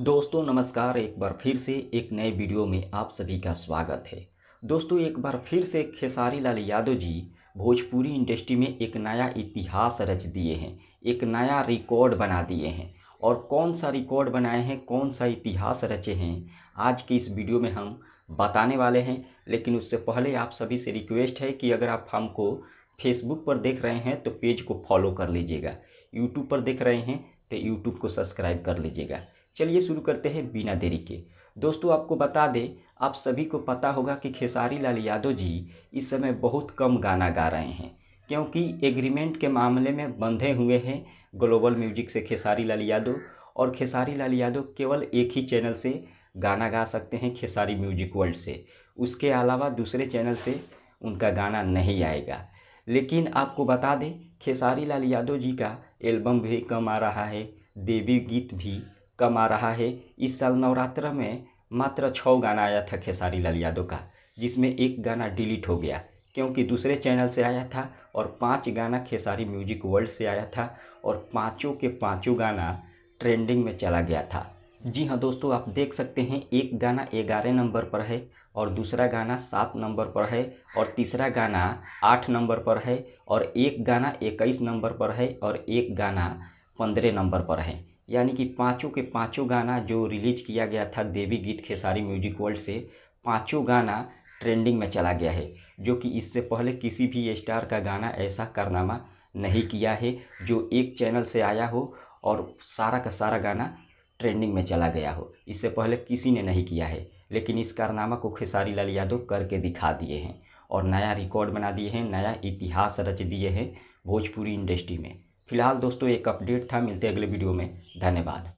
दोस्तों नमस्कार एक बार फिर से एक नए वीडियो में आप सभी का स्वागत है दोस्तों एक बार फिर से खेसारी लाल यादव जी भोजपुरी इंडस्ट्री में एक नया इतिहास रच दिए हैं एक नया रिकॉर्ड बना दिए हैं और कौन सा रिकॉर्ड बनाए हैं कौन सा इतिहास रचे हैं आज की इस वीडियो में हम बताने वाले हैं लेकिन उससे पहले आप सभी से रिक्वेस्ट है कि अगर आप हमको फेसबुक पर देख रहे हैं तो पेज को फॉलो कर लीजिएगा यूट्यूब पर देख रहे हैं तो यूट्यूब को सब्सक्राइब कर लीजिएगा चलिए शुरू करते हैं बिना देरी के दोस्तों आपको बता दें आप सभी को पता होगा कि खेसारी लाल यादव जी इस समय बहुत कम गाना गा रहे हैं क्योंकि एग्रीमेंट के मामले में बंधे हुए हैं ग्लोबल म्यूजिक से खेसारी लाल यादव और खेसारी लाल यादव केवल एक ही चैनल से गाना गा सकते हैं खेसारी म्यूजिक वर्ल्ड से उसके अलावा दूसरे चैनल से उनका गाना नहीं आएगा लेकिन आपको बता दें खेसारी लाल यादव जी का एल्बम भी कम आ रहा है देवी गीत भी कम आ रहा है इस साल नवरात्र में मात्र छः गाना आया था खेसारी लाल यादव का जिसमें एक गाना डिलीट हो गया क्योंकि दूसरे चैनल से आया था और पांच गाना खेसारी म्यूजिक वर्ल्ड से आया था और पांचों के पांचों गाना ट्रेंडिंग में चला गया था जी हाँ दोस्तों आप देख सकते हैं एक गाना ग्यारह नंबर पर है और दूसरा गाना सात नंबर पर है और तीसरा गाना आठ नंबर पर है और एक गाना इक्कीस नंबर पर है और एक गाना पंद्रह नंबर पर है यानी कि पाँचों के पाँचों गाना जो रिलीज़ किया गया था देवी गीत खेसारी म्यूजिक वर्ल्ड से पाँचों गाना ट्रेंडिंग में चला गया है जो कि इससे पहले किसी भी स्टार का गाना ऐसा कारनामा नहीं किया है जो एक चैनल से आया हो और सारा का सारा गाना ट्रेंडिंग में चला गया हो इससे पहले किसी ने नहीं किया है लेकिन इस कारनामा को खेसारी लाल यादव करके दिखा दिए हैं और नया रिकॉर्ड बना दिए हैं नया इतिहास रच दिए हैं भोजपुरी इंडस्ट्री में फिलहाल दोस्तों एक अपडेट था मिलते अगले वीडियो में धन्यवाद